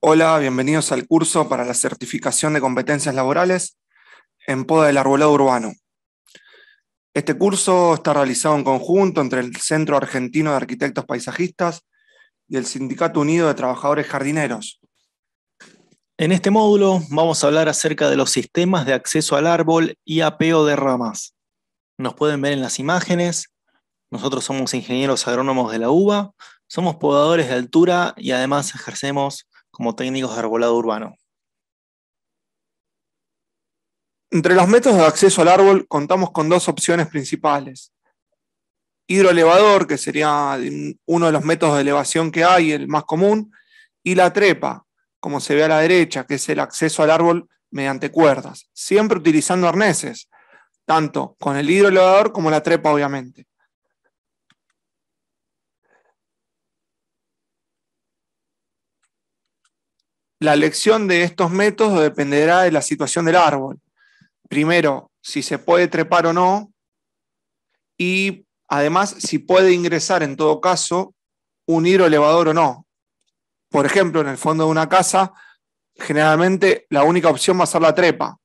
Hola, bienvenidos al curso para la certificación de competencias laborales en poda del arbolado urbano. Este curso está realizado en conjunto entre el Centro Argentino de Arquitectos Paisajistas y el Sindicato Unido de Trabajadores Jardineros. En este módulo vamos a hablar acerca de los sistemas de acceso al árbol y apeo de ramas. Nos pueden ver en las imágenes. Nosotros somos ingenieros agrónomos de la UBA, somos podadores de altura y además ejercemos como técnicos de arbolado urbano. Entre los métodos de acceso al árbol contamos con dos opciones principales. Hidroelevador, que sería uno de los métodos de elevación que hay, el más común, y la trepa, como se ve a la derecha, que es el acceso al árbol mediante cuerdas, siempre utilizando arneses, tanto con el hidroelevador como la trepa, obviamente. La elección de estos métodos dependerá de la situación del árbol. Primero, si se puede trepar o no. Y además, si puede ingresar en todo caso un hidroelevador o no. Por ejemplo, en el fondo de una casa, generalmente la única opción va a ser la trepa.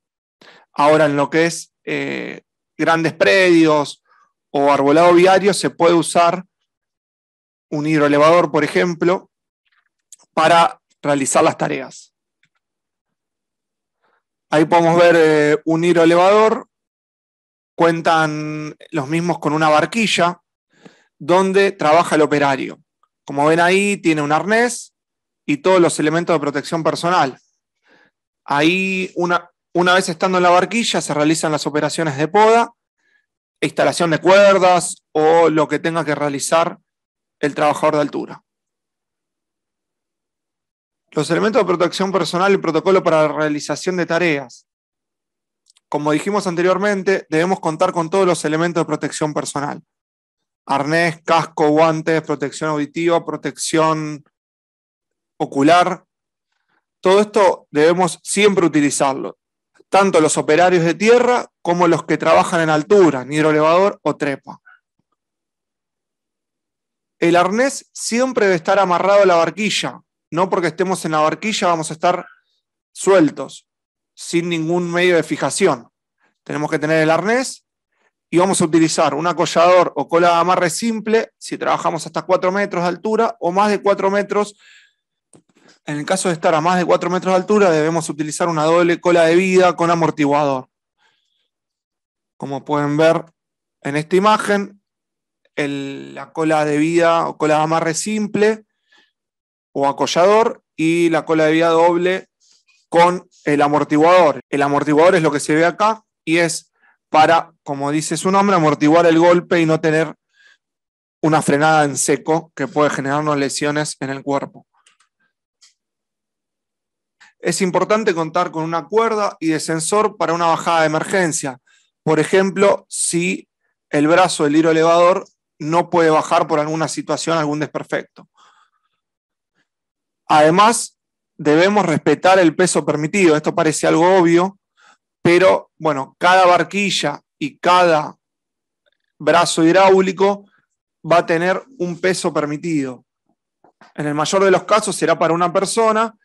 Ahora, en lo que es eh, grandes predios o arbolado viario, se puede usar un hidroelevador, por ejemplo, para realizar las tareas. Ahí podemos ver eh, un hilo elevador, cuentan los mismos con una barquilla donde trabaja el operario. Como ven ahí, tiene un arnés y todos los elementos de protección personal. Ahí, una vez estando en la barquilla, se realizan las operaciones de poda, instalación de cuerdas o lo que tenga que realizar el trabajador de altura. Los elementos de protección personal y protocolo para la realización de tareas. Como dijimos anteriormente, debemos contar con todos los elementos de protección personal. Arnés, casco, guantes, protección auditiva, protección ocular. Todo esto debemos siempre utilizarlo, tanto los operarios de tierra como los que trabajan en altura, en hidroelevador o trepa. El arnés siempre debe estar amarrado a la barquilla, no porque estemos en la barquilla vamos a estar sueltos, sin ningún medio de fijación. Tenemos que tener el arnés y vamos a utilizar un acollador o cola de amarre simple si trabajamos hasta 4 metros de altura o más de 4 metros. En el caso de estar a más de 4 metros de altura, debemos utilizar una doble cola de vida con amortiguador. Como pueden ver en esta imagen, la cola de vida o cola de amarre simple o acollador y la cola de vía doble con el amortiguador. El amortiguador es lo que se ve acá y es para, como dice su nombre, amortiguar el golpe y no tener una frenada en seco que puede generarnos lesiones en el cuerpo. Es importante contar con una cuerda y descensor para una bajada de emergencia. Por ejemplo, si el brazo del hilo elevador no puede bajar por alguna situación, algún desperfecto. Además, debemos respetar el peso permitido. Esto parece algo obvio, pero bueno, cada barquilla y cada brazo hidráulico va a tener un peso permitido. En el mayor de los casos será para una persona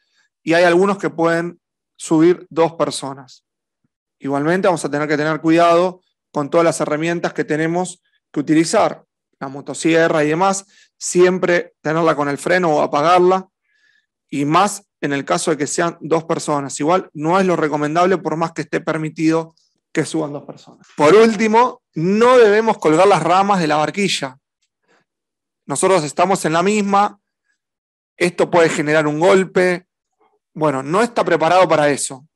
y hay algunos que pueden subir dos personas. Igualmente vamos a tener que tener cuidado con todas las herramientas que tenemos que utilizar, la motosierra y demás, siempre tenerla con el freno o apagarla, y más en el caso de que sean dos personas. Igual no es lo recomendable por más que esté permitido que suban dos personas. Por último, no debemos colgar las ramas de la barquilla. Nosotros estamos en la misma, esto puede generar un golpe. Bueno, no está preparado para eso.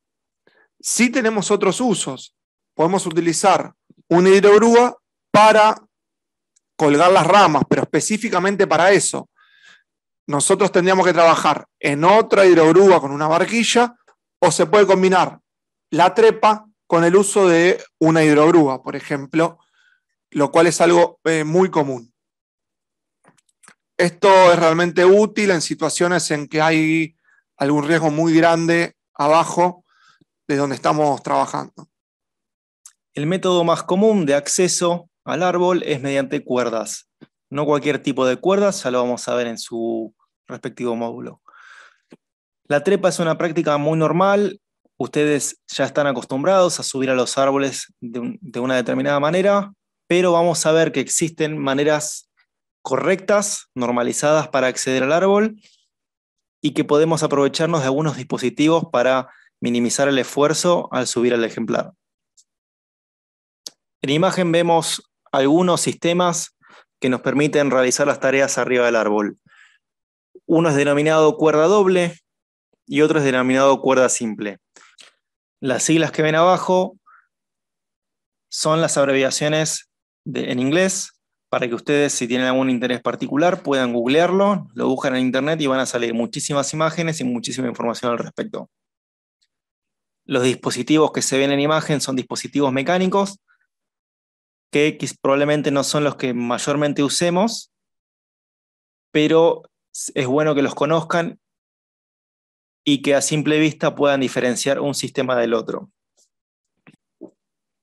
Sí tenemos otros usos. Podemos utilizar una hidrogrúa para colgar las ramas, pero específicamente para eso nosotros tendríamos que trabajar en otra hidrogrúa con una barquilla o se puede combinar la trepa con el uso de una hidrogrúa, por ejemplo, lo cual es algo eh, muy común. Esto es realmente útil en situaciones en que hay algún riesgo muy grande abajo de donde estamos trabajando. El método más común de acceso al árbol es mediante cuerdas. No cualquier tipo de cuerdas, ya lo vamos a ver en su respectivo módulo. La trepa es una práctica muy normal, ustedes ya están acostumbrados a subir a los árboles de, una determinada manera, pero vamos a ver que existen maneras correctas, normalizadas para acceder al árbol y que podemos aprovecharnos de algunos dispositivos para minimizar el esfuerzo al subir al ejemplar. En imagen vemos algunos sistemas que nos permiten realizar las tareas arriba del árbol. Uno es denominado cuerda doble y otro es denominado cuerda simple. Las siglas que ven abajo son las abreviaciones en inglés para que ustedes, si tienen algún interés particular, puedan googlearlo, lo buscan en internet y van a salir muchísimas imágenes y muchísima información al respecto. Los dispositivos que se ven en imagen son dispositivos mecánicos, que probablemente no son los que mayormente usemos, pero es bueno que los conozcan y que a simple vista puedan diferenciar un sistema del otro.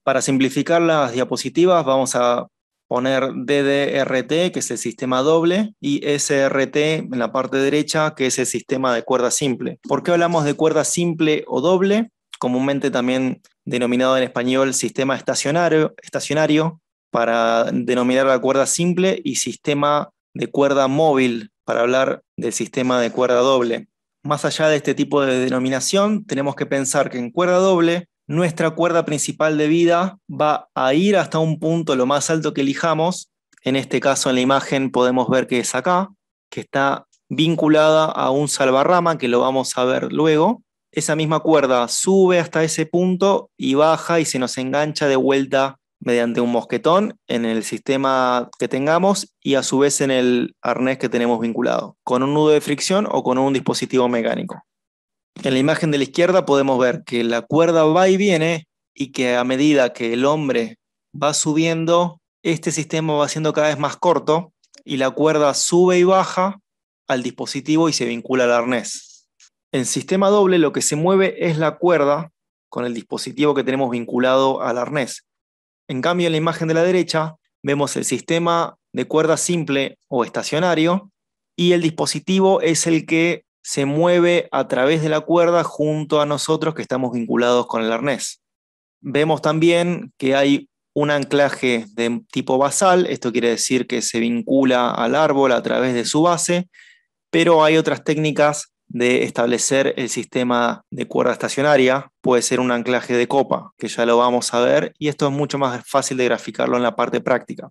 Para simplificar las diapositivas vamos a poner DDRT, que es el sistema doble, y SRT en la parte derecha, que es el sistema de cuerda simple. ¿Por qué hablamos de cuerda simple o doble? Comúnmente también denominado en español sistema estacionario, estacionario para denominar la cuerda simple y sistema de cuerda móvil para hablar del sistema de cuerda doble. Más allá de este tipo de denominación, tenemos que pensar que en cuerda doble, nuestra cuerda principal de vida va a ir hasta un punto lo más alto que elijamos. En este caso, en la imagen podemos ver que es acá, que está vinculada a un salvarrama, que lo vamos a ver luego. Esa misma cuerda sube hasta ese punto y baja y se nos engancha de vuelta mediante un mosquetón en el sistema que tengamos y a su vez en el arnés que tenemos vinculado, con un nudo de fricción o con un dispositivo mecánico. En la imagen de la izquierda podemos ver que la cuerda va y viene y que a medida que el hombre va subiendo, este sistema va siendo cada vez más corto y la cuerda sube y baja al dispositivo y se vincula al arnés. En sistema doble lo que se mueve es la cuerda con el dispositivo que tenemos vinculado al arnés en cambio, en la imagen de la derecha vemos el sistema de cuerda simple o estacionario y el dispositivo es el que se mueve a través de la cuerda junto a nosotros que estamos vinculados con el arnés. Vemos también que hay un anclaje de tipo basal, esto quiere decir que se vincula al árbol a través de su base, pero hay otras técnicas de establecer el sistema de cuerda estacionaria, puede ser un anclaje de copa, que ya lo vamos a ver, y esto es mucho más fácil de graficarlo en la parte práctica.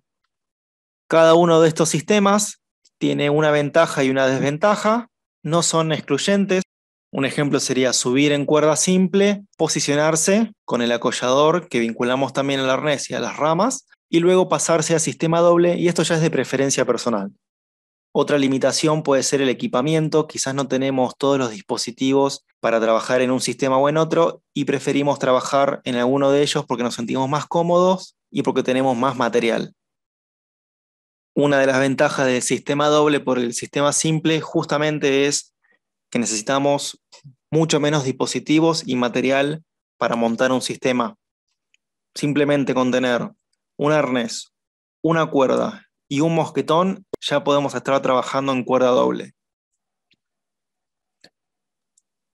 Cada uno de estos sistemas tiene una ventaja y una desventaja, no son excluyentes. Un ejemplo sería subir en cuerda simple, posicionarse con el acollador que vinculamos también al arnés y a las ramas, y luego pasarse a sistema doble, y esto ya es de preferencia personal. Otra limitación puede ser el equipamiento, quizás no tenemos todos los dispositivos para trabajar en un sistema o en otro y preferimos trabajar en alguno de ellos porque nos sentimos más cómodos y porque tenemos más material. Una de las ventajas del sistema doble por el sistema simple justamente es que necesitamos mucho menos dispositivos y material para montar un sistema. Simplemente con tener un arnés, una cuerda y un mosquetón ya podemos estar trabajando en cuerda doble.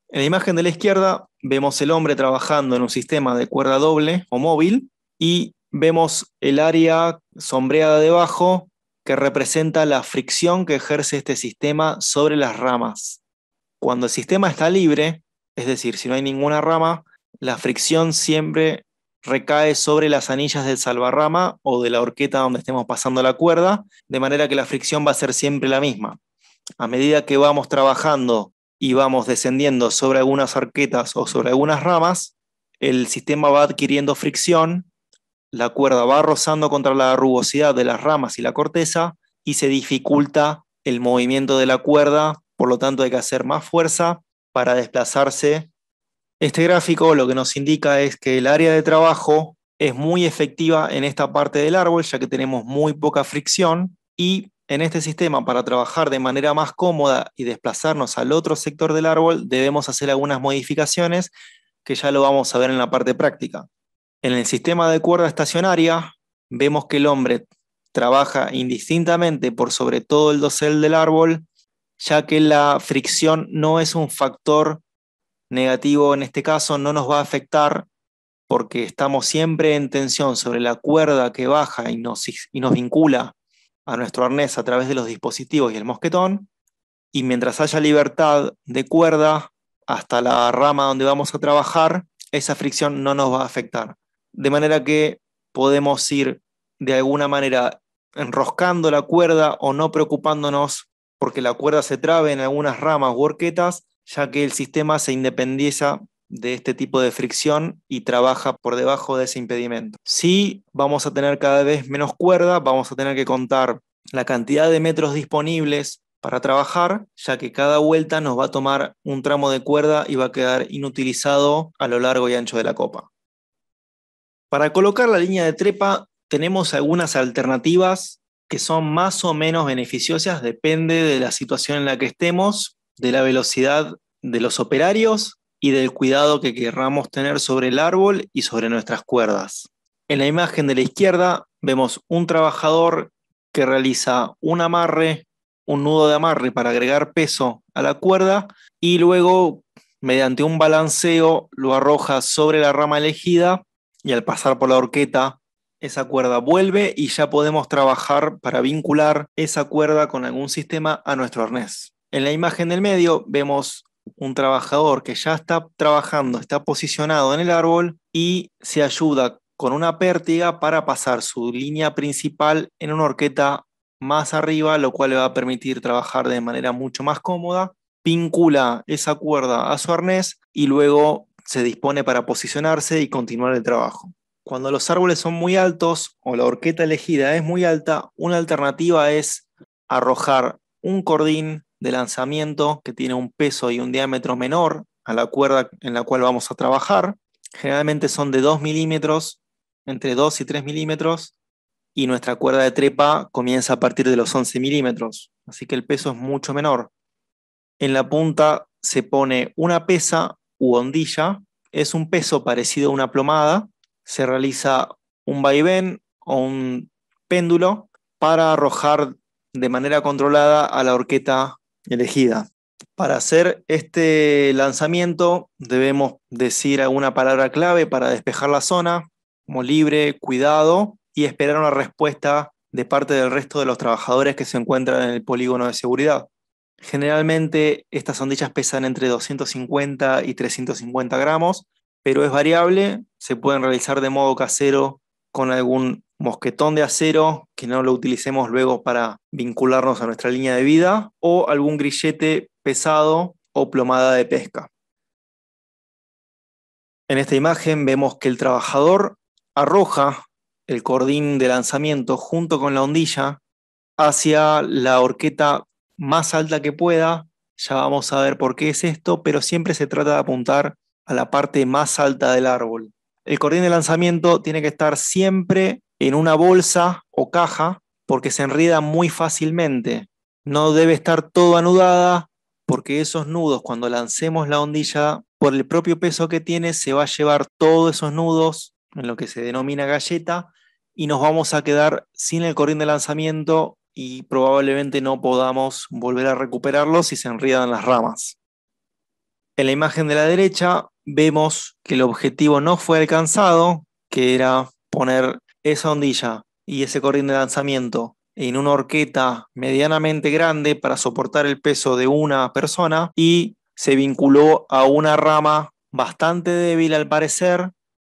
En la imagen de la izquierda vemos el hombre trabajando en un sistema de cuerda doble o móvil y vemos el área sombreada debajo que representa la fricción que ejerce este sistema sobre las ramas. Cuando el sistema está libre, es decir, si no hay ninguna rama, la fricción siempre recae sobre las anillas del salvarrama o de la horqueta donde estemos pasando la cuerda, de manera que la fricción va a ser siempre la misma. A medida que vamos trabajando y vamos descendiendo sobre algunas arquetas o sobre algunas ramas, el sistema va adquiriendo fricción, la cuerda va rozando contra la rugosidad de las ramas y la corteza y se dificulta el movimiento de la cuerda, por lo tanto hay que hacer más fuerza para desplazarse este gráfico lo que nos indica es que el área de trabajo es muy efectiva en esta parte del árbol, ya que tenemos muy poca fricción y en este sistema, para trabajar de manera más cómoda y desplazarnos al otro sector del árbol, debemos hacer algunas modificaciones que ya lo vamos a ver en la parte práctica. En el sistema de cuerda estacionaria, vemos que el hombre trabaja indistintamente por sobre todo el dosel del árbol, ya que la fricción no es un factor negativo en este caso no nos va a afectar porque estamos siempre en tensión sobre la cuerda que baja y nos, vincula a nuestro arnés a través de los dispositivos y el mosquetón. Y mientras haya libertad de cuerda hasta la rama donde vamos a trabajar, esa fricción no nos va a afectar. De manera que podemos ir de alguna manera enroscando la cuerda o no preocupándonos porque la cuerda se trabe en algunas ramas o horquetas ya que el sistema se independiza de este tipo de fricción y trabaja por debajo de ese impedimento. Si vamos a tener cada vez menos cuerda, vamos a tener que contar la cantidad de metros disponibles para trabajar, ya que cada vuelta nos va a tomar un tramo de cuerda y va a quedar inutilizado a lo largo y ancho de la copa. Para colocar la línea de trepa tenemos algunas alternativas que son más o menos beneficiosas, depende de la situación en la que estemos de la velocidad de los operarios y del cuidado que querramos tener sobre el árbol y sobre nuestras cuerdas. En la imagen de la izquierda vemos un trabajador que realiza un amarre, un nudo de amarre para agregar peso a la cuerda y luego mediante un balanceo lo arroja sobre la rama elegida y al pasar por la horqueta esa cuerda vuelve y ya podemos trabajar para vincular esa cuerda con algún sistema a nuestro arnés. En la imagen del medio vemos un trabajador que ya está trabajando, está posicionado en el árbol y se ayuda con una pértiga para pasar su línea principal en una horqueta más arriba, lo cual le va a permitir trabajar de manera mucho más cómoda. Vincula esa cuerda a su arnés y luego se dispone para posicionarse y continuar el trabajo. Cuando los árboles son muy altos o la horqueta elegida es muy alta, una alternativa es arrojar un cordín de lanzamiento que tiene un peso y un diámetro menor a la cuerda en la cual vamos a trabajar. Generalmente son de 2 milímetros, entre 2 y 3 milímetros, y nuestra cuerda de trepa comienza a partir de los 11 milímetros, así que el peso es mucho menor. En la punta se pone una pesa u ondilla, es un peso parecido a una plomada, se realiza un vaivén o un péndulo para arrojar de manera controlada a la horqueta elegida. Para hacer este lanzamiento debemos decir alguna palabra clave para despejar la zona, como libre, cuidado, y esperar una respuesta de parte del resto de los trabajadores que se encuentran en el polígono de seguridad. Generalmente estas sondillas pesan entre 250 y 350 gramos, pero es variable, se pueden realizar de modo casero con algún mosquetón de acero que no lo utilicemos luego para vincularnos a nuestra línea de vida, o algún grillete pesado o plomada de pesca. En esta imagen vemos que el trabajador arroja el cordín de lanzamiento junto con la hondilla hacia la horqueta más alta que pueda. Ya vamos a ver por qué es esto, pero siempre se trata de apuntar a la parte más alta del árbol. El cordín de lanzamiento tiene que estar siempre en una bolsa o caja porque se enreda muy fácilmente. No debe estar todo anudada porque esos nudos, cuando lancemos la ondilla, por el propio peso que tiene, se va a llevar todos esos nudos en lo que se denomina galleta y nos vamos a quedar sin el corriente de lanzamiento y probablemente no podamos volver a recuperarlo si se enriedan las ramas. En la imagen de la derecha vemos que el objetivo no fue alcanzado, que era poner esa ondilla y ese cordín de lanzamiento en una horqueta medianamente grande para soportar el peso de una persona y se vinculó a una rama bastante débil al parecer,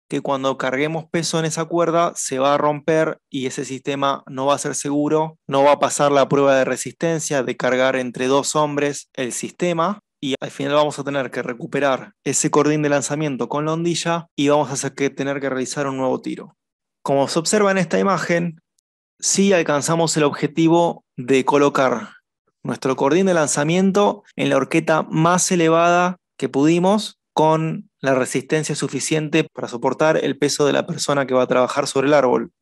que cuando carguemos peso en esa cuerda se va a romper y ese sistema no va a ser seguro, no va a pasar la prueba de resistencia de cargar entre dos hombres el sistema y al final vamos a tener que recuperar ese cordín de lanzamiento con la ondilla y vamos a tener que realizar un nuevo tiro. Como se observa en esta imagen, sí alcanzamos el objetivo de colocar nuestro cordín de lanzamiento en la horqueta más elevada que pudimos con la resistencia suficiente para soportar el peso de la persona que va a trabajar sobre el árbol.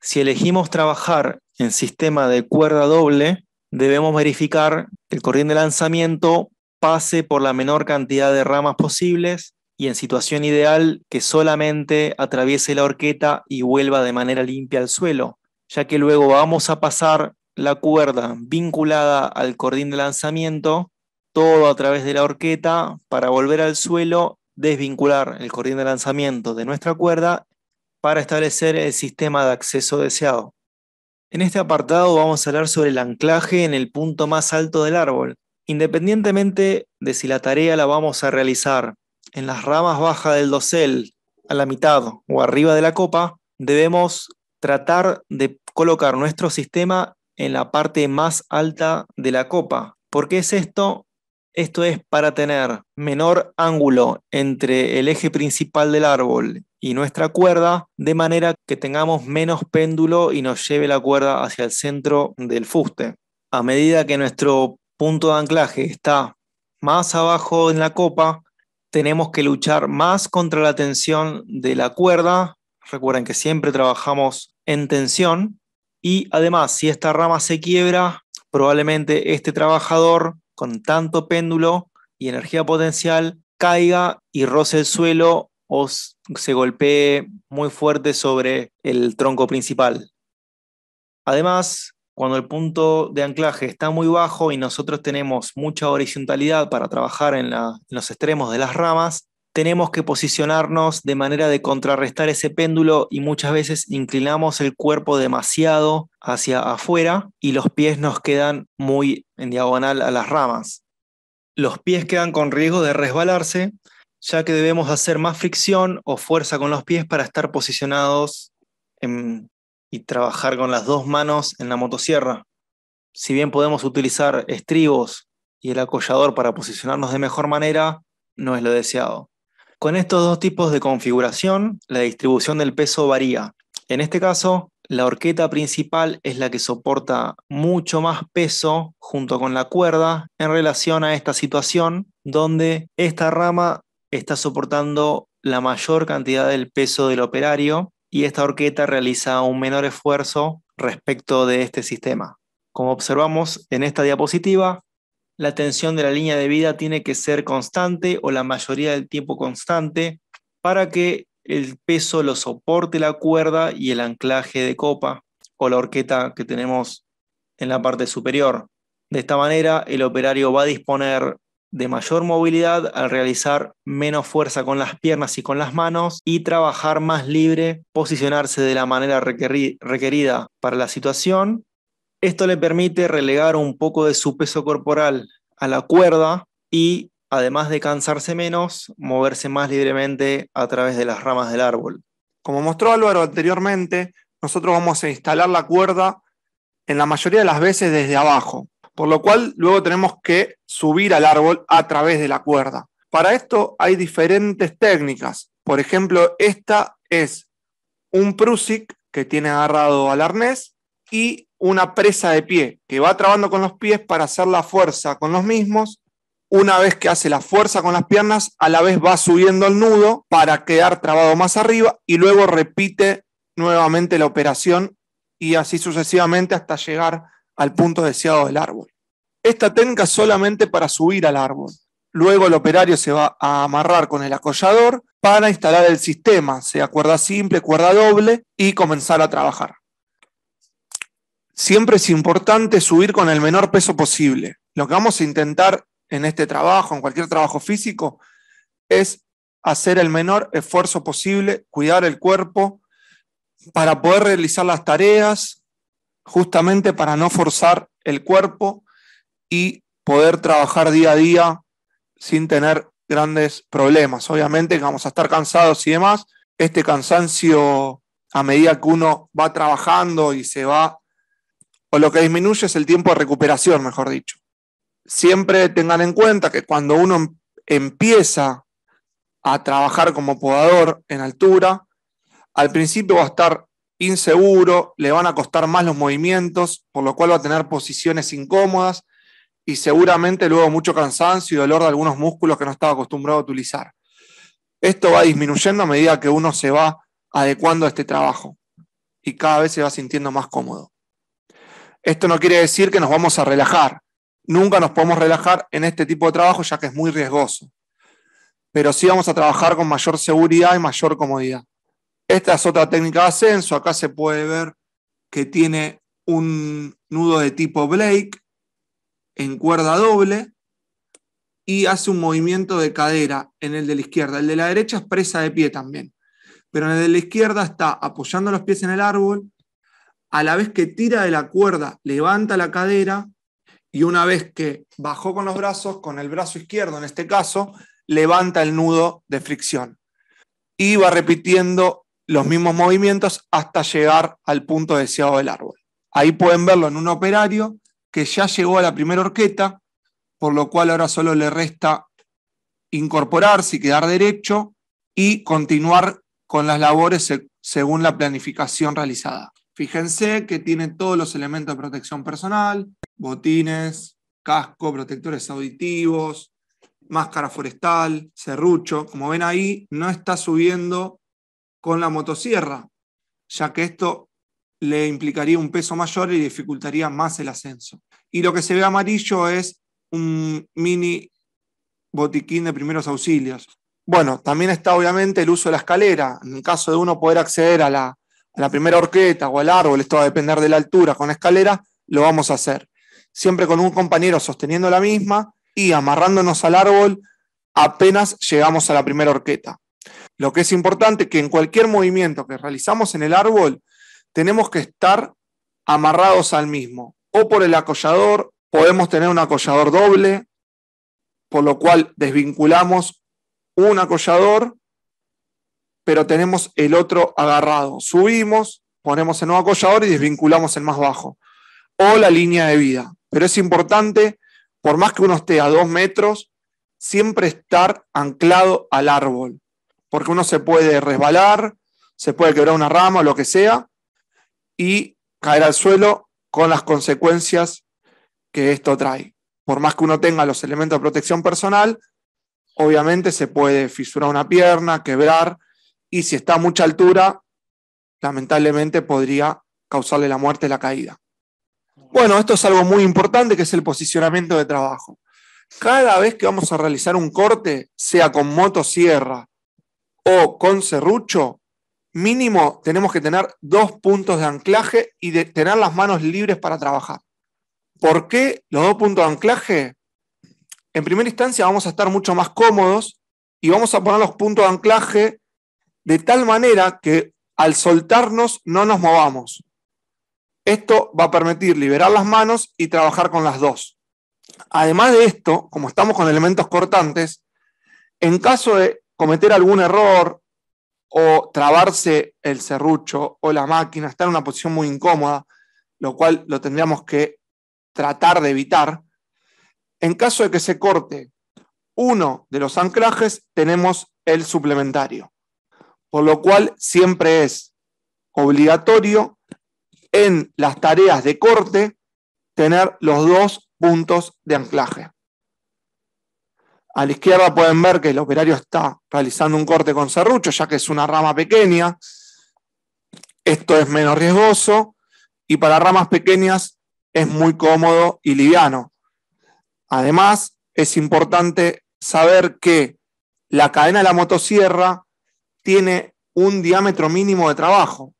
Si elegimos trabajar en sistema de cuerda doble, debemos verificar que el cordín de lanzamiento pase por la menor cantidad de ramas posibles y en situación ideal que solamente atraviese la horqueta y vuelva de manera limpia al suelo, ya que luego vamos a pasar la cuerda vinculada al cordín de lanzamiento, todo a través de la horqueta, para volver al suelo, desvincular el cordín de lanzamiento de nuestra cuerda para establecer el sistema de acceso deseado. En este apartado vamos a hablar sobre el anclaje en el punto más alto del árbol, independientemente de si la tarea la vamos a realizar en las ramas bajas del dosel, a la mitad o arriba de la copa, debemos tratar de colocar nuestro sistema en la parte más alta de la copa. ¿Por qué es esto? Esto es para tener menor ángulo entre el eje principal del árbol y nuestra cuerda, de manera que tengamos menos péndulo y nos lleve la cuerda hacia el centro del fuste. A medida que nuestro punto de anclaje está más abajo en la copa, tenemos que luchar más contra la tensión de la cuerda. Recuerden que siempre trabajamos en tensión. Y además, si esta rama se quiebra, probablemente este trabajador con tanto péndulo y energía potencial caiga y roce el suelo o se golpee muy fuerte sobre el tronco principal. Además, cuando el punto de anclaje está muy bajo y nosotros tenemos mucha horizontalidad para trabajar en, los extremos de las ramas, tenemos que posicionarnos de manera de contrarrestar ese péndulo y muchas veces inclinamos el cuerpo demasiado hacia afuera y los pies nos quedan muy en diagonal a las ramas. Los pies quedan con riesgo de resbalarse, ya que debemos hacer más fricción o fuerza con los pies para estar posicionados en, trabajar con las dos manos en la motosierra. Si bien podemos utilizar estribos y el acollador para posicionarnos de mejor manera, no es lo deseado. Con estos dos tipos de configuración, la distribución del peso varía. En este caso, la horqueta principal es la que soporta mucho más peso junto con la cuerda en relación a esta situación donde esta rama está soportando la mayor cantidad del peso del operario y esta horqueta realiza un menor esfuerzo respecto de este sistema. Como observamos en esta diapositiva, la tensión de la línea de vida tiene que ser constante o la mayoría del tiempo constante para que el peso lo soporte la cuerda y el anclaje de copa o la horqueta que tenemos en la parte superior. De esta manera, el operario va a disponer de mayor movilidad al realizar menos fuerza con las piernas y con las manos y trabajar más libre, posicionarse de la manera requerida para la situación. Esto le permite relegar un poco de su peso corporal a la cuerda y, además de cansarse menos, moverse más libremente a través de las ramas del árbol. Como mostró Álvaro anteriormente, nosotros vamos a instalar la cuerda en la mayoría de las veces desde abajo, por lo cual luego tenemos que subir al árbol a través de la cuerda. Para esto hay diferentes técnicas. Por ejemplo, esta es un prusik que tiene agarrado al arnés y una presa de pie que va trabando con los pies para hacer la fuerza con los mismos. Una vez que hace la fuerza con las piernas, a la vez va subiendo el nudo para quedar trabado más arriba y luego repite nuevamente la operación y así sucesivamente hasta llegar al punto deseado del árbol. Esta técnica solamente para subir al árbol. Luego el operario se va a amarrar con el acollador para instalar el sistema, sea cuerda simple, cuerda doble, y comenzar a trabajar. Siempre es importante subir con el menor peso posible. Lo que vamos a intentar en este trabajo, en cualquier trabajo físico, es hacer el menor esfuerzo posible, cuidar el cuerpo para poder realizar las tareas justamente para no forzar el cuerpo y poder trabajar día a día sin tener grandes problemas. Obviamente vamos a estar cansados y demás. Este cansancio, a medida que uno va trabajando y se va, o lo que disminuye es el tiempo de recuperación, mejor dicho. Siempre tengan en cuenta que cuando uno em-, empieza a trabajar como podador en altura, al principio va a estar inseguro, le van a costar más los movimientos, por lo cual va a tener posiciones incómodas y seguramente luego mucho cansancio y dolor de algunos músculos que no estaba acostumbrado a utilizar. Esto va disminuyendo a medida que uno se va adecuando a este trabajo y cada vez se va sintiendo más cómodo. Esto no quiere decir que nos vamos a relajar. Nunca nos podemos relajar en este tipo de trabajo ya que es muy riesgoso. Pero sí vamos a trabajar con mayor seguridad y mayor comodidad. Esta es otra técnica de ascenso. Acá se puede ver que tiene un nudo de tipo Blake en cuerda doble y hace un movimiento de cadera en el de la izquierda. El de la derecha es presa de pie también. Pero en el de la izquierda está apoyando los pies en el árbol, a la vez que tira de la cuerda, levanta la cadera y una vez que bajó con los brazos, con el brazo izquierdo en este caso, levanta el nudo de fricción. Y va repitiendo los mismos movimientos hasta llegar al punto deseado del árbol. Ahí pueden verlo en un operario que ya llegó a la primera horqueta, por lo cual ahora solo le resta incorporarse y quedar derecho y continuar con las labores según la planificación realizada. Fíjense que tiene todos los elementos de protección personal, botines, casco, protectores auditivos, máscara forestal, serrucho. Como ven ahí, no está subiendo con la motosierra, ya que esto le implicaría un peso mayor y dificultaría más el ascenso. Y lo que se ve amarillo es un mini botiquín de primeros auxilios. Bueno, también está obviamente el uso de la escalera. En el caso de uno poder acceder a la, primera horqueta o al árbol, esto va a depender de la altura con la escalera, lo vamos a hacer. Siempre con un compañero sosteniendo la misma y amarrándonos al árbol apenas llegamos a la primera horqueta. Lo que es importante es que en cualquier movimiento que realizamos en el árbol, tenemos que estar amarrados al mismo, o por el acollador, podemos tener un acollador doble, por lo cual desvinculamos un acollador, pero tenemos el otro agarrado. Subimos, ponemos el nuevo acollador y desvinculamos el más bajo, o la línea de vida. Pero es importante, por más que uno esté a dos metros, siempre estar anclado al árbol porque uno se puede resbalar, se puede quebrar una rama o lo que sea, y caer al suelo con las consecuencias que esto trae. Por más que uno tenga los elementos de protección personal, obviamente se puede fisurar una pierna, quebrar, y si está a mucha altura, lamentablemente podría causarle la muerte la caída. Bueno, esto es algo muy importante que es el posicionamiento de trabajo. Cada vez que vamos a realizar un corte, sea con motosierra, o con serrucho, mínimo tenemos que tener dos puntos de anclaje y de tener las manos libres para trabajar. ¿Por qué los dos puntos de anclaje? En primera instancia vamos a estar mucho más cómodos y vamos a poner los puntos de anclaje de tal manera que al soltarnos no nos movamos. Esto va a permitir liberar las manos y trabajar con las dos. Además de esto, como estamos con elementos cortantes, en caso de cometer algún error o trabarse el serrucho o la máquina, estar en una posición muy incómoda, lo cual lo tendríamos que tratar de evitar. En caso de que se corte uno de los anclajes, tenemos el suplementario, por lo cual siempre es obligatorio en las tareas de corte tener los dos puntos de anclaje. A la izquierda pueden ver que el operario está realizando un corte con serrucho, ya que es una rama pequeña. Esto es menos riesgoso y para ramas pequeñas es muy cómodo y liviano. Además, es importante saber que la cadena de la motosierra tiene un diámetro mínimo de trabajo.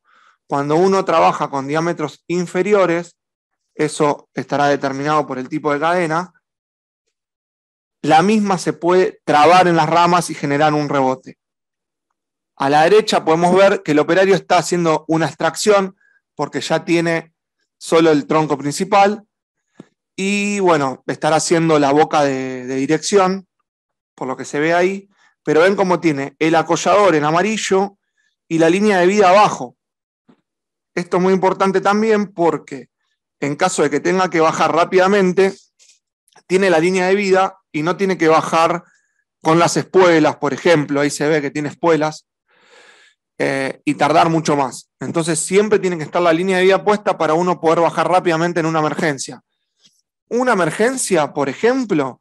Cuando uno trabaja con diámetros inferiores, eso estará determinado por el tipo de cadena, la misma se puede trabar en las ramas y generar un rebote. A la derecha podemos ver que el operario está haciendo una extracción porque ya tiene solo el tronco principal y bueno, estará haciendo la boca de, de dirección, por lo que se ve ahí, pero ven cómo tiene el acollador en amarillo y la línea de vida abajo. Esto es muy importante también porque en caso de que tenga que bajar rápidamente, tiene la línea de vida y no tiene que bajar con las espuelas, por ejemplo, ahí se ve que tiene espuelas, eh, y tardar mucho más. Entonces siempre tiene que estar la línea de vida puesta para uno poder bajar rápidamente en una emergencia. Una emergencia, por ejemplo,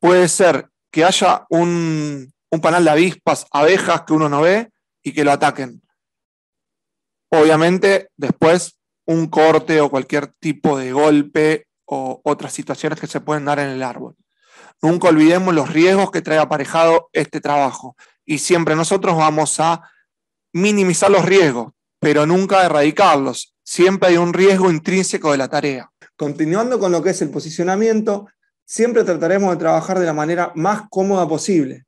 puede ser que haya un, un panal de avispas, abejas que uno no ve y que lo ataquen. Obviamente, después un corte o cualquier tipo de golpe o otras situaciones que se pueden dar en el árbol. Nunca olvidemos los riesgos que trae aparejado este trabajo y siempre nosotros vamos a minimizar los riesgos, pero nunca erradicarlos. Siempre hay un riesgo intrínseco de la tarea. Continuando con lo que es el posicionamiento, siempre trataremos de trabajar de la manera más cómoda posible.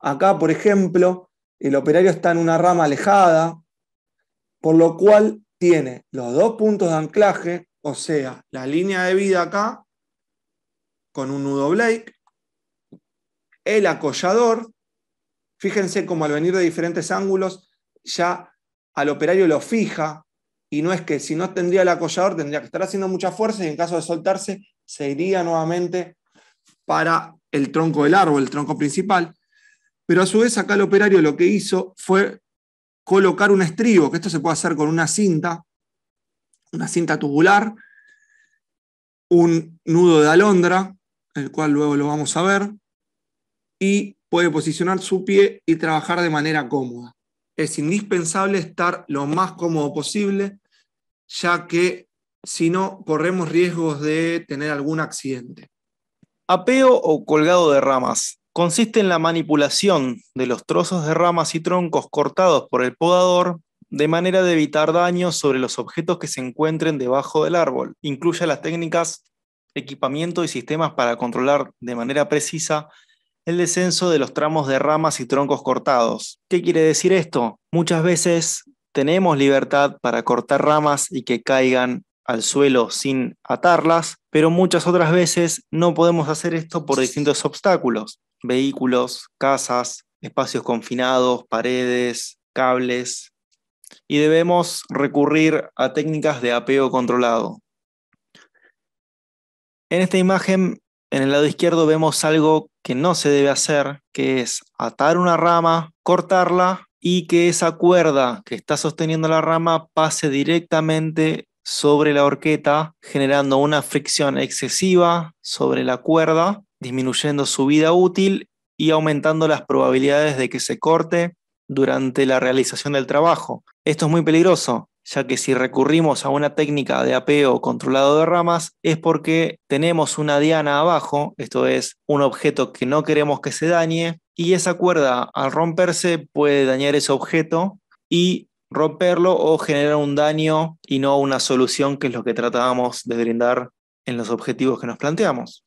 Acá, por ejemplo, el operario está en una rama alejada, por lo cual tiene los dos puntos de anclaje, o sea, la línea de vida acá con un nudo Blake el acollador, fíjense cómo al venir de diferentes ángulos, ya al operario lo fija, y no es que si no tendría el acollador tendría que estar haciendo mucha fuerza y en caso de soltarse se iría nuevamente para el tronco del árbol, el tronco principal. Pero a su vez acá el operario lo que hizo fue colocar un estribo, que esto se puede hacer con una cinta, una cinta tubular, un nudo de alondra, el cual luego lo vamos a ver, y puede posicionar su pie y trabajar de manera cómoda. Es indispensable estar lo más cómodo posible, ya que si no, corremos riesgos de tener algún accidente. Apeo o colgado de ramas. Consiste en la manipulación de los trozos de ramas y troncos cortados por el podador de manera de evitar daños sobre los objetos que se encuentren debajo del árbol. Incluye las técnicas, equipamiento y sistemas para controlar de manera precisa el descenso de los tramos de ramas y troncos cortados. ¿Qué quiere decir esto? Muchas veces tenemos libertad para cortar ramas y que caigan al suelo sin atarlas, pero muchas otras veces no podemos hacer esto por distintos obstáculos, vehículos, casas, espacios confinados, paredes, cables, y debemos recurrir a técnicas de apeo controlado. En esta imagen en el lado izquierdo vemos algo que no se debe hacer, que es atar una rama, cortarla y que esa cuerda que está sosteniendo la rama pase directamente sobre la horqueta, generando una fricción excesiva sobre la cuerda, disminuyendo su vida útil y aumentando las probabilidades de que se corte durante la realización del trabajo. Esto es muy peligroso, ya que si recurrimos a una técnica de apeo controlado de ramas es porque tenemos una diana abajo, esto es un objeto que no queremos que se dañe, y esa cuerda al romperse puede dañar ese objeto y romperlo o generar un daño y no una solución que es lo que tratábamos de brindar en los objetivos que nos planteamos.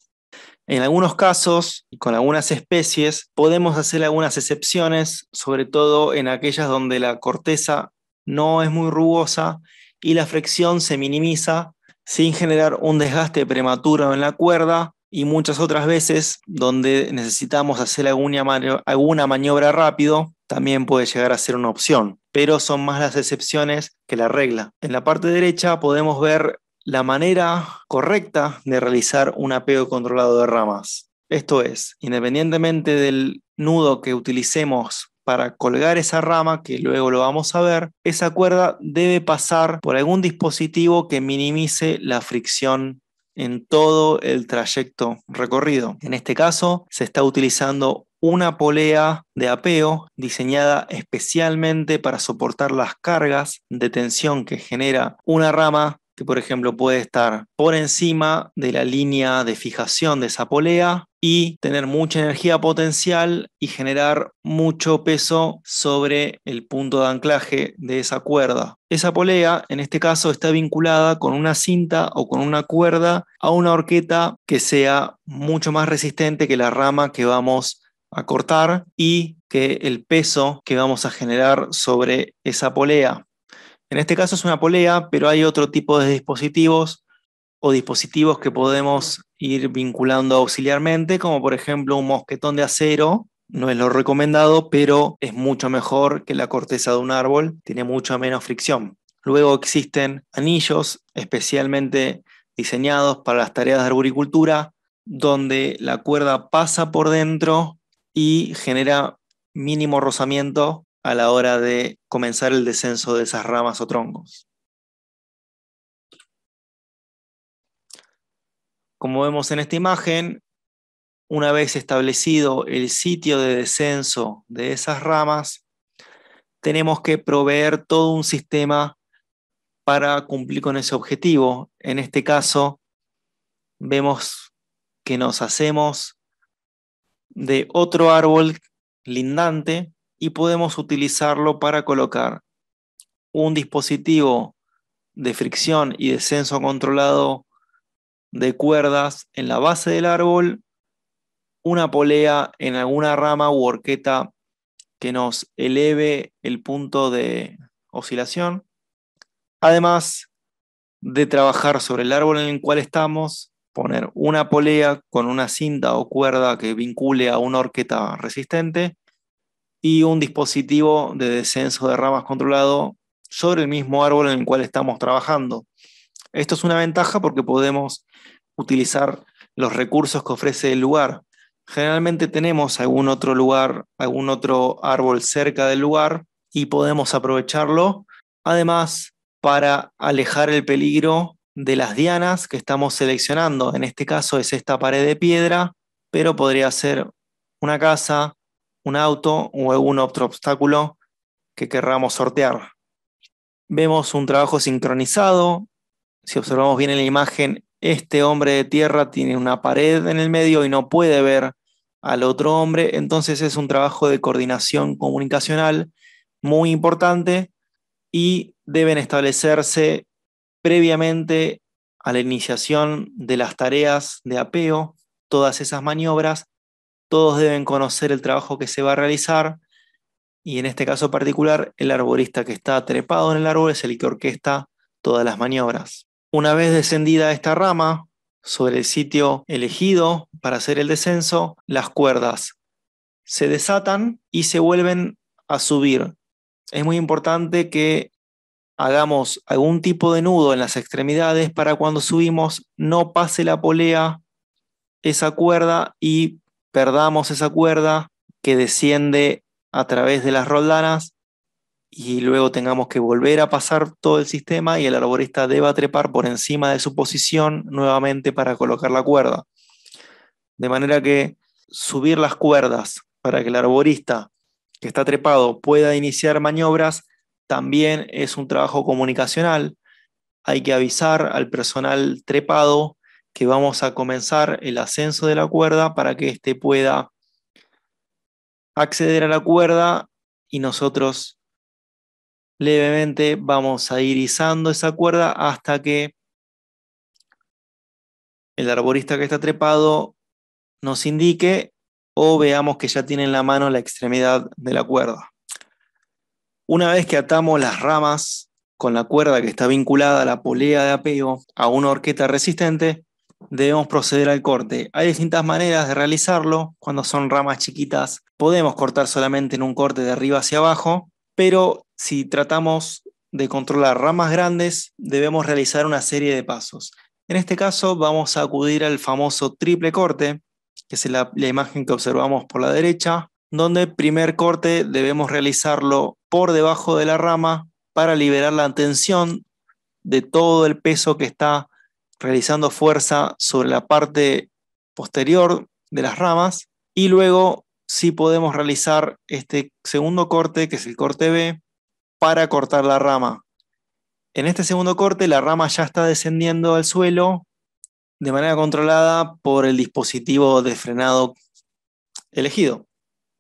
En algunos casos y con algunas especies podemos hacer algunas excepciones, sobre todo en aquellas donde la corteza no es muy rugosa y la fricción se minimiza sin generar un desgaste prematuro en la cuerda y muchas otras veces donde necesitamos hacer alguna, alguna maniobra rápido, también puede llegar a ser una opción, pero son más las excepciones que la regla. En la parte derecha podemos ver la manera correcta de realizar un apego controlado de ramas. Esto es, independientemente del nudo que utilicemos para colgar esa rama, que luego lo vamos a ver, esa cuerda debe pasar por algún dispositivo que minimice la fricción en todo el trayecto recorrido. En este caso, se está utilizando una polea de apeo diseñada especialmente para soportar las cargas de tensión que genera una rama que por ejemplo puede estar por encima de la línea de fijación de esa polea y tener mucha energía potencial y generar mucho peso sobre el punto de anclaje de esa cuerda. Esa polea, en este caso, está vinculada con una cinta o con una cuerda a una horqueta que sea mucho más resistente que la rama que vamos a cortar y que el peso que vamos a generar sobre esa polea en este caso es una polea, pero hay otro tipo de dispositivos o dispositivos que podemos ir vinculando auxiliarmente, como por ejemplo un mosquetón de acero. No es lo recomendado, pero es mucho mejor que la corteza de un árbol, tiene mucha menos fricción. Luego existen anillos especialmente diseñados para las tareas de arboricultura, donde la cuerda pasa por dentro y genera mínimo rozamiento a la hora de comenzar el descenso de esas ramas o troncos. Como vemos en esta imagen, una vez establecido el sitio de descenso de esas ramas, tenemos que proveer todo un sistema para cumplir con ese objetivo. En este caso, vemos que nos hacemos de otro árbol lindante y podemos utilizarlo para colocar un dispositivo de fricción y descenso controlado de cuerdas en la base del árbol, una polea en alguna rama u horqueta que nos eleve el punto de oscilación, además de trabajar sobre el árbol en el cual estamos, poner una polea con una cinta o cuerda que vincule a una horqueta resistente y un dispositivo de descenso de ramas controlado sobre el mismo árbol en el cual estamos trabajando. Esto es una ventaja porque podemos utilizar los recursos que ofrece el lugar. Generalmente tenemos algún otro lugar, algún otro árbol cerca del lugar y podemos aprovecharlo. Además, para alejar el peligro de las dianas que estamos seleccionando. En este caso es esta pared de piedra, pero podría ser una casa, un auto o algún otro obstáculo que querramos sortear. Vemos un trabajo sincronizado. Si observamos bien en la imagen, este hombre de tierra tiene una pared en el medio y no puede ver al otro hombre, entonces es un trabajo de coordinación comunicacional muy importante y deben establecerse previamente a la iniciación de las tareas de apeo, todas esas maniobras todos deben conocer el trabajo que se va a realizar y en este caso particular el arborista que está trepado en el árbol es el que orquesta todas las maniobras. Una vez descendida esta rama sobre el sitio elegido para hacer el descenso, las cuerdas se desatan y se vuelven a subir. Es muy importante que hagamos algún tipo de nudo en las extremidades para cuando subimos no pase la polea esa cuerda y perdamos esa cuerda que desciende a través de las roldanas y luego tengamos que volver a pasar todo el sistema y el arborista deba trepar por encima de su posición nuevamente para colocar la cuerda. De manera que subir las cuerdas para que el arborista que está trepado pueda iniciar maniobras también es un trabajo comunicacional. Hay que avisar al personal trepado que vamos a comenzar el ascenso de la cuerda para que éste pueda acceder a la cuerda y nosotros levemente vamos a ir izando esa cuerda hasta que el arborista que está trepado nos indique o veamos que ya tiene en la mano la extremidad de la cuerda. Una vez que atamos las ramas con la cuerda que está vinculada a la polea de apego a una horqueta resistente, debemos proceder al corte. Hay distintas maneras de realizarlo. Cuando son ramas chiquitas, podemos cortar solamente en un corte de arriba hacia abajo, pero si tratamos de controlar ramas grandes, debemos realizar una serie de pasos. En este caso, vamos a acudir al famoso triple corte, que es la, imagen que observamos por la derecha, donde primer corte debemos realizarlo por debajo de la rama para liberar la tensión de todo el peso que está realizando fuerza sobre la parte posterior de las ramas y luego si podemos realizar este segundo corte, que es el corte B, para cortar la rama. En este segundo corte la rama ya está descendiendo al suelo de manera controlada por el dispositivo de frenado elegido.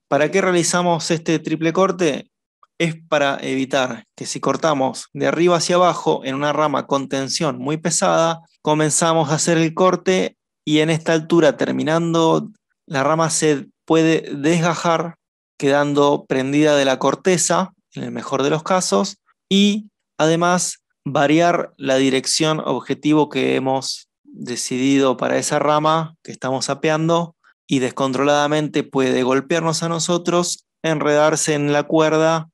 ¿Para qué realizamos este triple corte? Es para evitar que si cortamos de arriba hacia abajo en una rama con tensión muy pesada, comenzamos a hacer el corte y en esta altura terminando la rama se puede desgajar quedando prendida de la corteza en el mejor de los casos y además variar la dirección objetivo que hemos decidido para esa rama que estamos apeando y descontroladamente puede golpearnos a nosotros, enredarse en la cuerda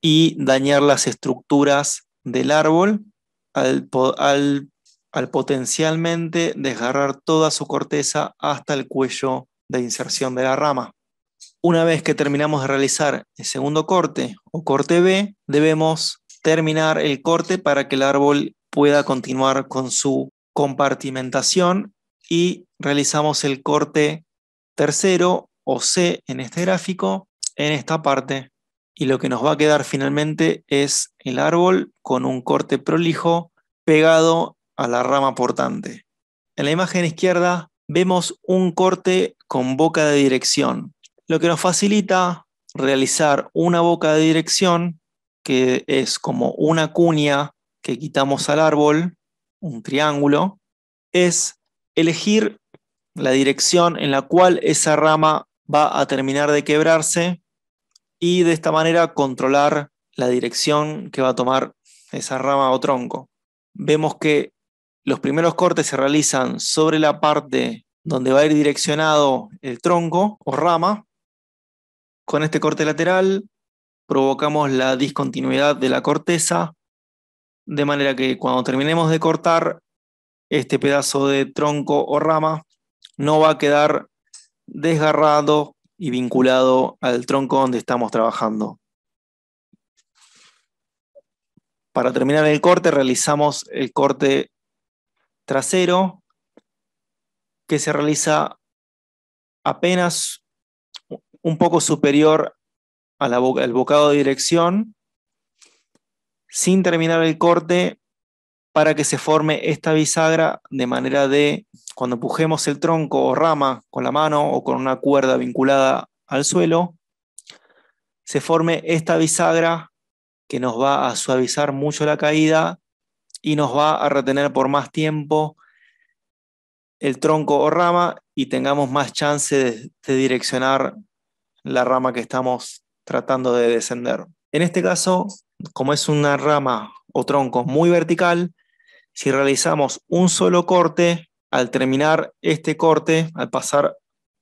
y dañar las estructuras del árbol al, al al potencialmente desgarrar toda su corteza hasta el cuello de inserción de la rama. Una vez que terminamos de realizar el segundo corte o corte B, debemos terminar el corte para que el árbol pueda continuar con su compartimentación y realizamos el corte tercero o C en este gráfico en esta parte y lo que nos va a quedar finalmente es el árbol con un corte prolijo pegado a la rama portante. En la imagen izquierda vemos un corte con boca de dirección, lo que nos facilita realizar una boca de dirección que es como una cuña que quitamos al árbol, un triángulo, es elegir la dirección en la cual esa rama va a terminar de quebrarse y de esta manera controlar la dirección que va a tomar esa rama o tronco. Vemos que los primeros cortes se realizan sobre la parte donde va a ir direccionado el tronco o rama. Con este corte lateral provocamos la discontinuidad de la corteza, de manera que cuando terminemos de cortar este pedazo de tronco o rama, no va a quedar desgarrado y vinculado al tronco donde estamos trabajando. Para terminar el corte realizamos el corte trasero que se realiza apenas un poco superior al bocado de dirección sin terminar el corte para que se forme esta bisagra de manera de cuando empujemos el tronco o rama con la mano o con una cuerda vinculada al suelo, se forme esta bisagra que nos va a suavizar mucho la caída y nos va a retener por más tiempo el tronco o rama y tengamos más chance de, direccionar la rama que estamos tratando de descender. En este caso, como es una rama o tronco muy vertical, si realizamos un solo corte, al terminar este corte, al pasar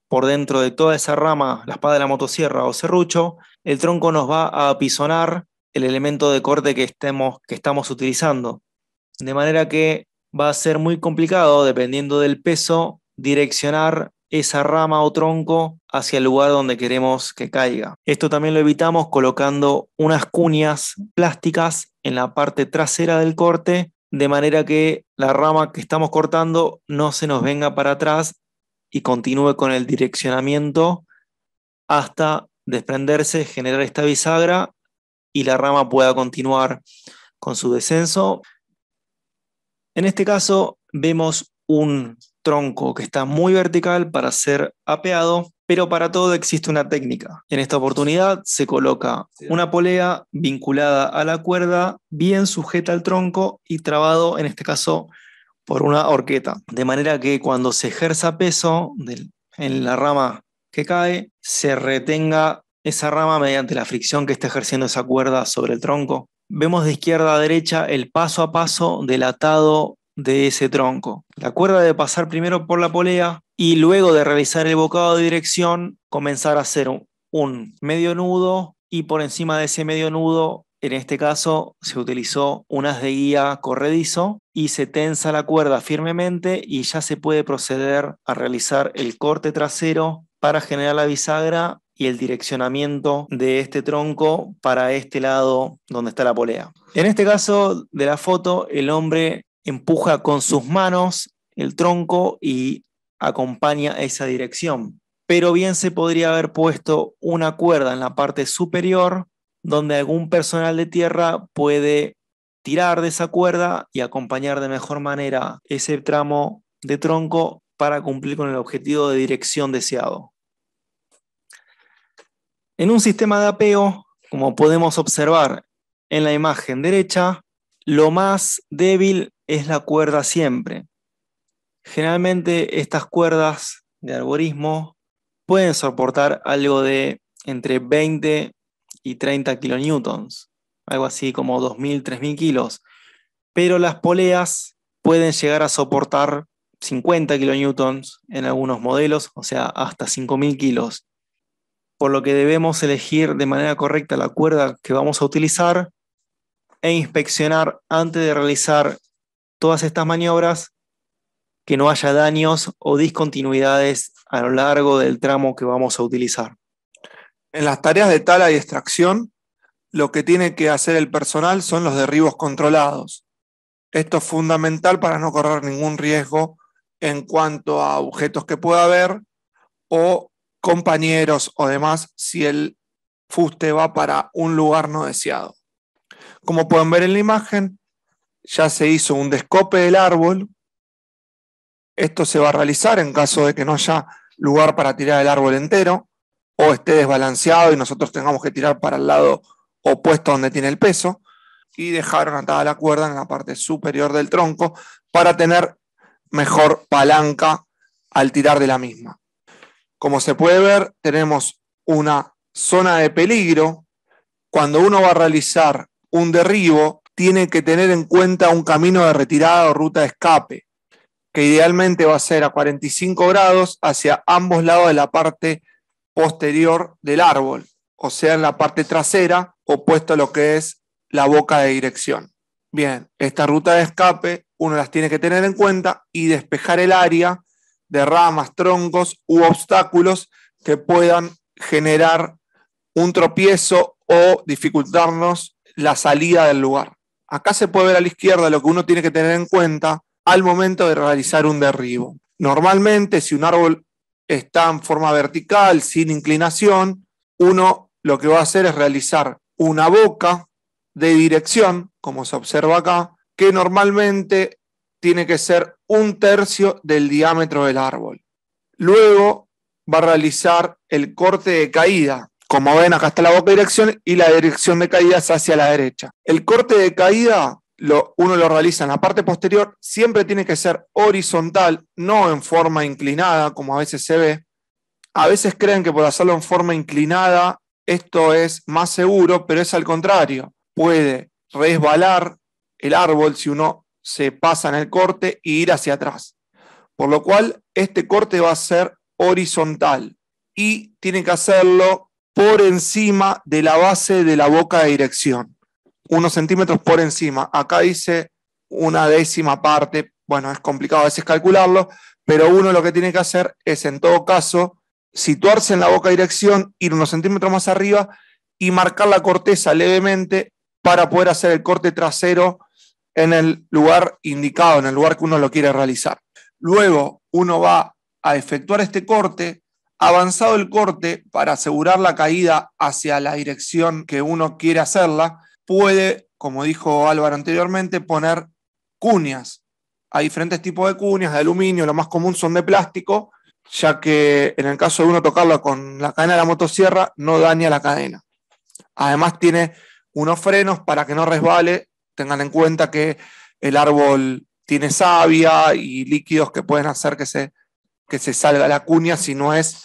por dentro de toda esa rama, la espada de la motosierra o serrucho, el tronco nos va a apisonar el elemento de corte que, estemos, que estamos utilizando. De manera que va a ser muy complicado, dependiendo del peso, direccionar esa rama o tronco hacia el lugar donde queremos que caiga. Esto también lo evitamos colocando unas cuñas plásticas en la parte trasera del corte, de manera que la rama que estamos cortando no se nos venga para atrás y continúe con el direccionamiento hasta desprenderse, generar esta bisagra y la rama pueda continuar con su descenso en este caso vemos un tronco que está muy vertical para ser apeado, pero para todo existe una técnica. En esta oportunidad se coloca una polea vinculada a la cuerda, bien sujeta al tronco y trabado, en este caso, por una horqueta. De manera que cuando se ejerza peso en la rama que cae, se retenga esa rama mediante la fricción que está ejerciendo esa cuerda sobre el tronco vemos de izquierda a derecha el paso a paso del atado de ese tronco. La cuerda debe pasar primero por la polea y luego de realizar el bocado de dirección comenzar a hacer un medio nudo y por encima de ese medio nudo, en este caso, se utilizó unas de guía corredizo y se tensa la cuerda firmemente y ya se puede proceder a realizar el corte trasero para generar la bisagra y el direccionamiento de este tronco para este lado donde está la polea. En este caso de la foto, el hombre empuja con sus manos el tronco y acompaña esa dirección. Pero bien se podría haber puesto una cuerda en la parte superior donde algún personal de tierra puede tirar de esa cuerda y acompañar de mejor manera ese tramo de tronco para cumplir con el objetivo de dirección deseado. En un sistema de apeo, como podemos observar en la imagen derecha, lo más débil es la cuerda siempre. Generalmente estas cuerdas de algoritmo pueden soportar algo de entre 20 y 30 kN, algo así como 2.000, 3.000 kilos, pero las poleas pueden llegar a soportar 50 kN en algunos modelos, o sea, hasta 5.000 kilos por lo que debemos elegir de manera correcta la cuerda que vamos a utilizar e inspeccionar antes de realizar todas estas maniobras que no haya daños o discontinuidades a lo largo del tramo que vamos a utilizar. En las tareas de tala y extracción, lo que tiene que hacer el personal son los derribos controlados. Esto es fundamental para no correr ningún riesgo en cuanto a objetos que pueda haber o compañeros o demás si el fuste va para un lugar no deseado. Como pueden ver en la imagen, ya se hizo un descope del árbol. Esto se va a realizar en caso de que no haya lugar para tirar el árbol entero o esté desbalanceado y nosotros tengamos que tirar para el lado opuesto donde tiene el peso. Y dejaron atada la cuerda en la parte superior del tronco para tener mejor palanca al tirar de la misma. Como se puede ver, tenemos una zona de peligro. Cuando uno va a realizar un derribo, tiene que tener en cuenta un camino de retirada o ruta de escape, que idealmente va a ser a 45 grados hacia ambos lados de la parte posterior del árbol, o sea, en la parte trasera, opuesto a lo que es la boca de dirección. Bien, esta ruta de escape uno las tiene que tener en cuenta y despejar el área de ramas, troncos u obstáculos que puedan generar un tropiezo o dificultarnos la salida del lugar. Acá se puede ver a la izquierda lo que uno tiene que tener en cuenta al momento de realizar un derribo. Normalmente, si un árbol está en forma vertical, sin inclinación, uno lo que va a hacer es realizar una boca de dirección, como se observa acá, que normalmente tiene que ser un tercio del diámetro del árbol. Luego va a realizar el corte de caída. Como ven, acá está la boca de dirección y la dirección de caída es hacia la derecha. El corte de caída lo, uno lo realiza en la parte posterior, siempre tiene que ser horizontal, no en forma inclinada, como a veces se ve. A veces creen que por hacerlo en forma inclinada esto es más seguro, pero es al contrario. Puede resbalar el árbol si uno se pasa en el corte e ir hacia atrás. Por lo cual, este corte va a ser horizontal y tiene que hacerlo por encima de la base de la boca de dirección, unos centímetros por encima. Acá dice una décima parte, bueno, es complicado a veces calcularlo, pero uno lo que tiene que hacer es, en todo caso, situarse en la boca de dirección, ir unos centímetros más arriba y marcar la corteza levemente para poder hacer el corte trasero en el lugar indicado, en el lugar que uno lo quiere realizar. Luego uno va a efectuar este corte, avanzado el corte para asegurar la caída hacia la dirección que uno quiere hacerla, puede, como dijo Álvaro anteriormente, poner cuñas. Hay diferentes tipos de cuñas, de aluminio, lo más común son de plástico, ya que en el caso de uno tocarlo con la cadena de la motosierra no daña la cadena. Además tiene unos frenos para que no resbale tengan en cuenta que el árbol tiene savia y líquidos que pueden hacer que se, que se salga la cuña si no es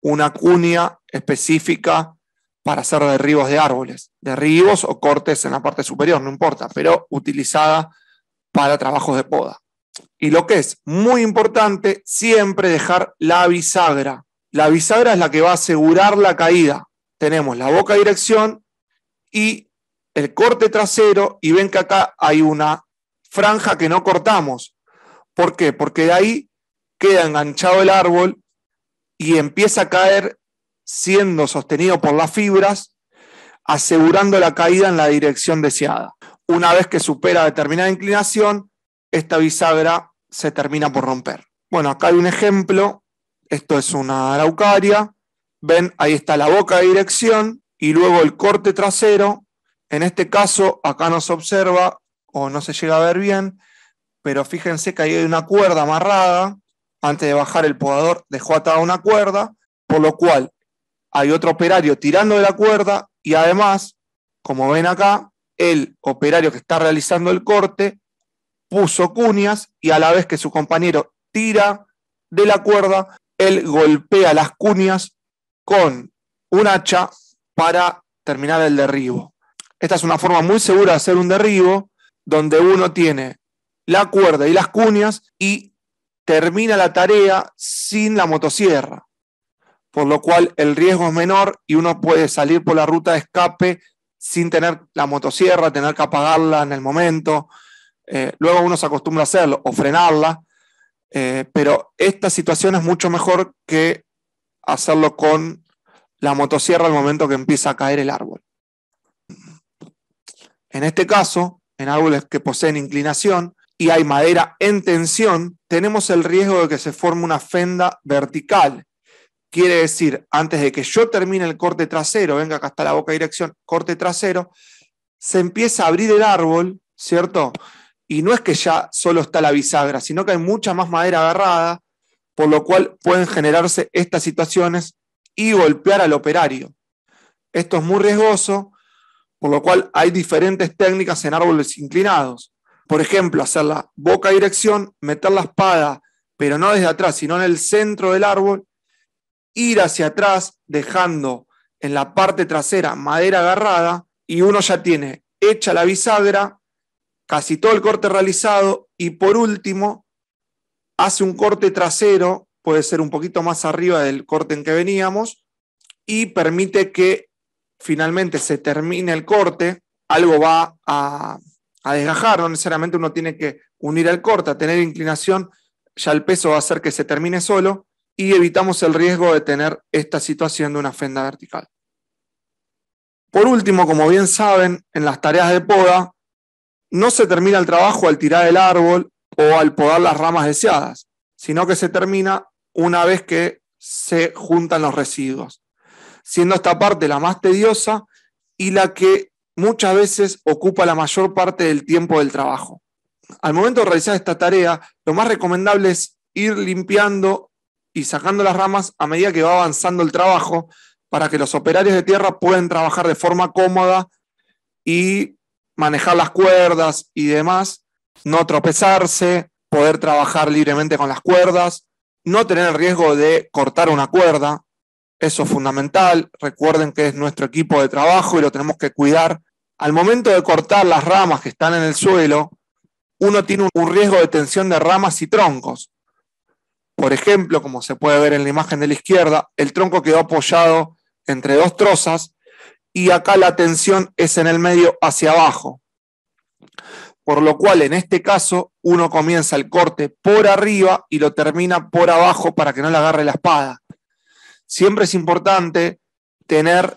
una cuña específica para hacer derribos de árboles, derribos o cortes en la parte superior, no importa, pero utilizada para trabajos de poda. Y lo que es muy importante, siempre dejar la bisagra. La bisagra es la que va a asegurar la caída. Tenemos la boca dirección y el corte trasero y ven que acá hay una franja que no cortamos. ¿Por qué? Porque de ahí queda enganchado el árbol y empieza a caer siendo sostenido por las fibras, asegurando la caída en la dirección deseada. Una vez que supera determinada inclinación, esta bisagra se termina por romper. Bueno, acá hay un ejemplo. Esto es una araucaria. Ven, ahí está la boca de dirección y luego el corte trasero en este caso, acá no se observa o no se llega a ver bien, pero fíjense que ahí hay una cuerda amarrada. Antes de bajar el podador dejó atada una cuerda, por lo cual hay otro operario tirando de la cuerda y además, como ven acá, el operario que está realizando el corte puso cuñas y a la vez que su compañero tira de la cuerda, él golpea las cuñas con un hacha para terminar el derribo. Esta es una forma muy segura de hacer un derribo, donde uno tiene la cuerda y las cuñas y termina la tarea sin la motosierra, por lo cual el riesgo es menor y uno puede salir por la ruta de escape sin tener la motosierra, tener que apagarla en el momento. Eh, luego uno se acostumbra a hacerlo o frenarla, eh, pero esta situación es mucho mejor que hacerlo con la motosierra al momento que empieza a caer el árbol. En este caso, en árboles que poseen inclinación y hay madera en tensión, tenemos el riesgo de que se forme una fenda vertical. Quiere decir, antes de que yo termine el corte trasero, venga acá está la boca dirección, corte trasero, se empieza a abrir el árbol, ¿cierto? Y no es que ya solo está la bisagra, sino que hay mucha más madera agarrada, por lo cual pueden generarse estas situaciones y golpear al operario. Esto es muy riesgoso por lo cual hay diferentes técnicas en árboles inclinados. Por ejemplo, hacer la boca dirección, meter la espada, pero no desde atrás, sino en el centro del árbol, ir hacia atrás, dejando en la parte trasera madera agarrada, y uno ya tiene hecha la bisagra, casi todo el corte realizado, y por último, hace un corte trasero, puede ser un poquito más arriba del corte en que veníamos, y permite que finalmente se termine el corte, algo va a, desgajar, no necesariamente uno tiene que unir el corte, a tener inclinación, ya el peso va a hacer que se termine solo y evitamos el riesgo de tener esta situación de una fenda vertical. Por último, como bien saben, en las tareas de poda no se termina el trabajo al tirar el árbol o al podar las ramas deseadas, sino que se termina una vez que se juntan los residuos siendo esta parte la más tediosa y la que muchas veces ocupa la mayor parte del tiempo del trabajo. Al momento de realizar esta tarea, lo más recomendable es ir limpiando y sacando las ramas a medida que va avanzando el trabajo para que los operarios de tierra puedan trabajar de forma cómoda y manejar las cuerdas y demás, no tropezarse, poder trabajar libremente con las cuerdas, no tener el riesgo de cortar una cuerda, eso es fundamental. Recuerden que es nuestro equipo de trabajo y lo tenemos que cuidar. Al momento de cortar las ramas que están en el suelo, uno tiene un riesgo de tensión de ramas y troncos. Por ejemplo, como se puede ver en la imagen de la izquierda, el tronco quedó apoyado entre dos trozas y acá la tensión es en el medio hacia abajo. Por lo cual, en este caso, uno comienza el corte por arriba y lo termina por abajo para que no le agarre la espada siempre es importante tener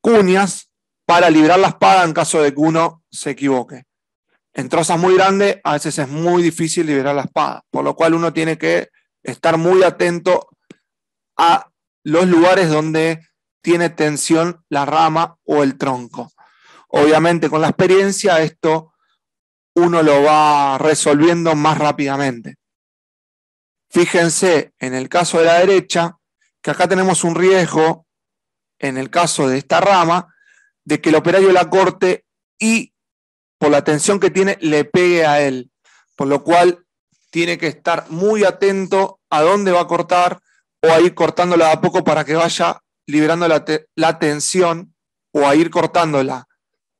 cuñas para librar la espada en caso de que uno se equivoque. En trozas muy grandes a veces es muy difícil liberar la espada, por lo cual uno tiene que estar muy atento a los lugares donde tiene tensión la rama o el tronco. Obviamente con la experiencia esto uno lo va resolviendo más rápidamente. Fíjense, en el caso de la derecha, que acá tenemos un riesgo, en el caso de esta rama, de que el operario la corte y por la tensión que tiene le pegue a él, por lo cual tiene que estar muy atento a dónde va a cortar o a ir cortándola a poco para que vaya liberando la, la tensión o a ir cortándola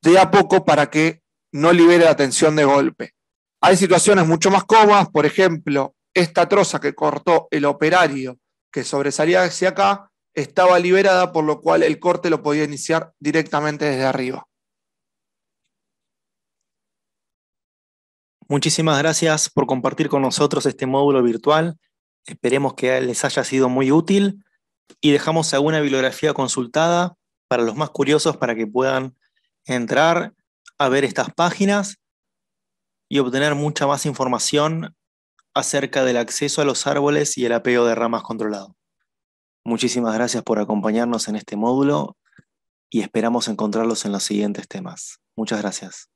de a poco para que no libere la tensión de golpe. Hay situaciones mucho más cómodas, por ejemplo, esta troza que cortó el operario que sobresalía hacia acá estaba liberada, por lo cual el corte lo podía iniciar directamente desde arriba. Muchísimas gracias por compartir con nosotros este módulo virtual. Esperemos que les haya sido muy útil y dejamos alguna bibliografía consultada para los más curiosos para que puedan entrar a ver estas páginas y obtener mucha más información acerca del acceso a los árboles y el apeo de ramas controlado. Muchísimas gracias por acompañarnos en este módulo y esperamos encontrarlos en los siguientes temas. Muchas gracias.